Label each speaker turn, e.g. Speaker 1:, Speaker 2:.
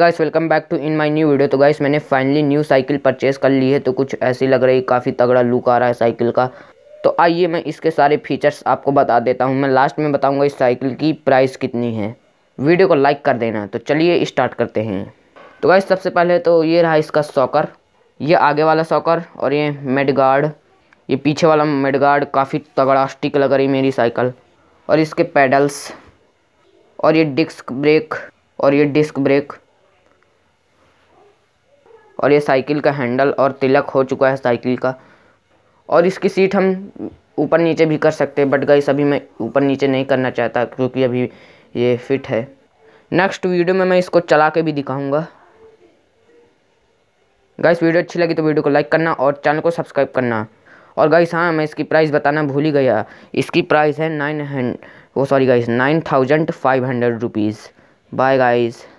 Speaker 1: guys welcome back to in my new video तो guys मैंने finally new cycle purchase कर ली है तो कुछ ऐसी लग रही काफ़ी तगड़ा लुक आ रहा है साइकिल का तो आइए मैं इसके सारे फीचर्स आपको बता देता हूँ मैं लास्ट में बताऊँगा इस साइकिल की प्राइस कितनी है वीडियो को लाइक कर देना तो चलिए स्टार्ट करते हैं तो गाइस सबसे पहले तो ये रहा इसका सॉकर ये आगे वाला सॉकर और ये मेडगार्ड ये पीछे वाला मेडगार्ड काफ़ी तगड़ा स्टिक लग रही मेरी साइकिल और इसके पैडल्स और ये डिस्क ब्रेक और ये डिस्क ब्रेक और ये साइकिल का हैंडल और तिलक हो चुका है साइकिल का और इसकी सीट हम ऊपर नीचे भी कर सकते हैं बट गाइस अभी मैं ऊपर नीचे नहीं करना चाहता क्योंकि अभी ये फिट है नेक्स्ट वीडियो में मैं इसको चला के भी दिखाऊंगा गाइस वीडियो अच्छी लगी तो वीडियो को लाइक करना और चैनल को सब्सक्राइब करना और गाइस हाँ मैं इसकी प्राइस बताना भूल ही गया इसकी प्राइस है नाइन हंड वो sorry guys nine thousand five hundred rupees bye guys